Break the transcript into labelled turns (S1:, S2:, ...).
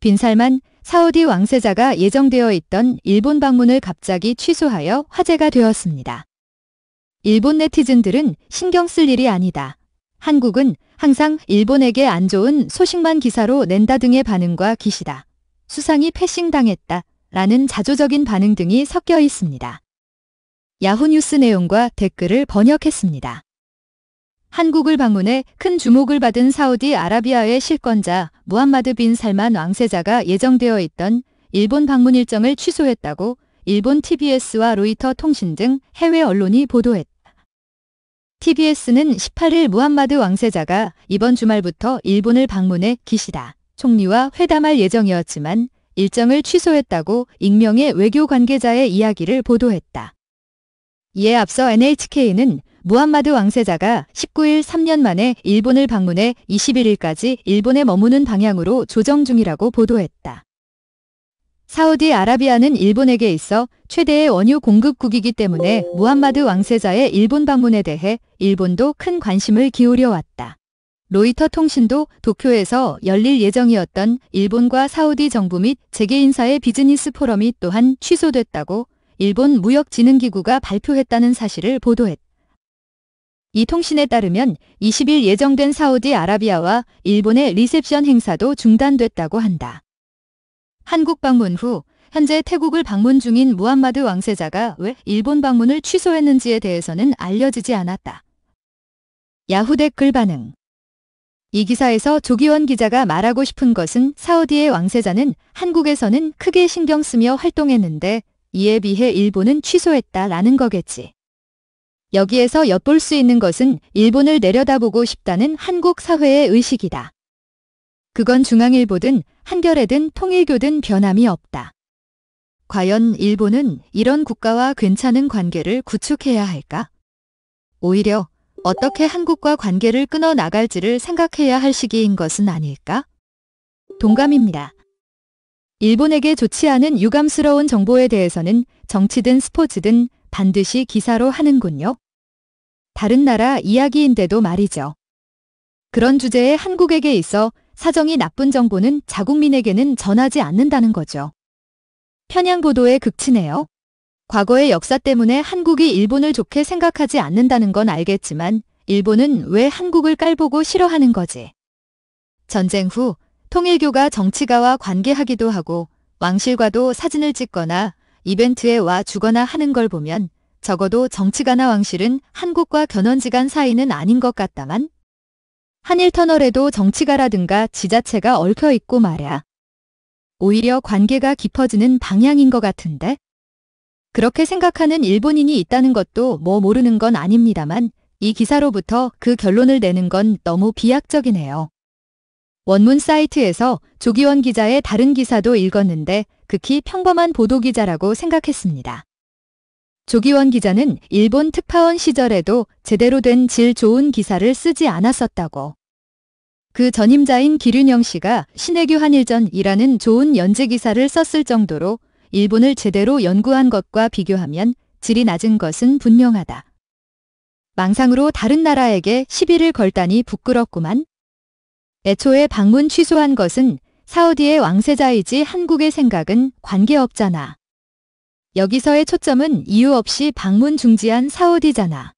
S1: 빈살만 사우디 왕세자가 예정되어 있던 일본 방문을 갑자기 취소하여 화제가 되었습니다. 일본 네티즌들은 신경 쓸 일이 아니다. 한국은 항상 일본에게 안 좋은 소식만 기사로 낸다 등의 반응과 기시다. 수상이 패싱당했다. 라는 자조적인 반응 등이 섞여 있습니다. 야후 뉴스 내용과 댓글을 번역했습니다. 한국을 방문해 큰 주목을 받은 사우디 아라비아의 실권자 무함마드 빈 살만 왕세자가 예정되어 있던 일본 방문 일정을 취소했다고 일본 TBS와 로이터 통신 등 해외 언론이 보도했다. TBS는 18일 무함마드 왕세자가 이번 주말부터 일본을 방문해 기시다 총리와 회담할 예정이었지만 일정을 취소했다고 익명의 외교 관계자의 이야기를 보도했다. 이에 앞서 NHK는 무함마드 왕세자가 19일 3년 만에 일본을 방문해 21일까지 일본에 머무는 방향으로 조정 중이라고 보도했다. 사우디아라비아는 일본에게 있어 최대의 원유 공급국이기 때문에 무함마드 왕세자의 일본 방문에 대해 일본도 큰 관심을 기울여 왔다. 로이터 통신도 도쿄에서 열릴 예정이었던 일본과 사우디 정부 및 재계인사의 비즈니스 포럼이 또한 취소됐다고 일본 무역진흥기구가 발표했다는 사실을 보도했다. 이 통신에 따르면 20일 예정된 사우디 아라비아와 일본의 리셉션 행사도 중단됐다고 한다. 한국 방문 후 현재 태국을 방문 중인 무함마드 왕세자가 왜 일본 방문을 취소했는지에 대해서는 알려지지 않았다. 야후 댓글 반응 이 기사에서 조기원 기자가 말하고 싶은 것은 사우디의 왕세자는 한국에서는 크게 신경 쓰며 활동했는데 이에 비해 일본은 취소했다라는 거겠지. 여기에서 엿볼 수 있는 것은 일본을 내려다보고 싶다는 한국 사회의 의식이다. 그건 중앙일보든 한겨레든 통일교든 변함이 없다. 과연 일본은 이런 국가와 괜찮은 관계를 구축해야 할까? 오히려 어떻게 한국과 관계를 끊어 나갈지를 생각해야 할 시기인 것은 아닐까? 동감입니다. 일본에게 좋지 않은 유감스러운 정보에 대해서는 정치든 스포츠든 반드시 기사로 하는군요. 다른 나라 이야기인데도 말이죠. 그런 주제에 한국에게 있어 사정이 나쁜 정보는 자국민에게는 전하지 않는다는 거죠. 편향 보도에 극치네요. 과거의 역사 때문에 한국이 일본을 좋게 생각하지 않는다는 건 알겠지만 일본은 왜 한국을 깔보고 싫어하는 거지? 전쟁 후 통일교가 정치가와 관계하기도 하고 왕실과도 사진을 찍거나 이벤트에 와 주거나 하는 걸 보면 적어도 정치가나 왕실은 한국과 견원지간 사이는 아닌 것 같다만 한일터널에도 정치가라든가 지자체가 얽혀있고 말야. 오히려 관계가 깊어지는 방향인 것 같은데? 그렇게 생각하는 일본인이 있다는 것도 뭐 모르는 건 아닙니다만 이 기사로부터 그 결론을 내는 건 너무 비약적이네요. 원문 사이트에서 조기원 기자의 다른 기사도 읽었는데 극히 평범한 보도 기자라고 생각했습니다. 조기원 기자는 일본 특파원 시절에도 제대로 된 질 좋은 기사를 쓰지 않았었다고. 그 전임자인 기륜영 씨가 신해규 한일전이라는 좋은 연재 기사를 썼을 정도로 일본을 제대로 연구한 것과 비교하면 질이 낮은 것은 분명하다. 망상으로 다른 나라에게 시비를 걸다니 부끄럽구만. 애초에 방문 취소한 것은 사우디의 왕세자이지 한국의 생각은 관계없잖아. 여기서의 초점은 이유 없이 방문 중지한 사우디잖아.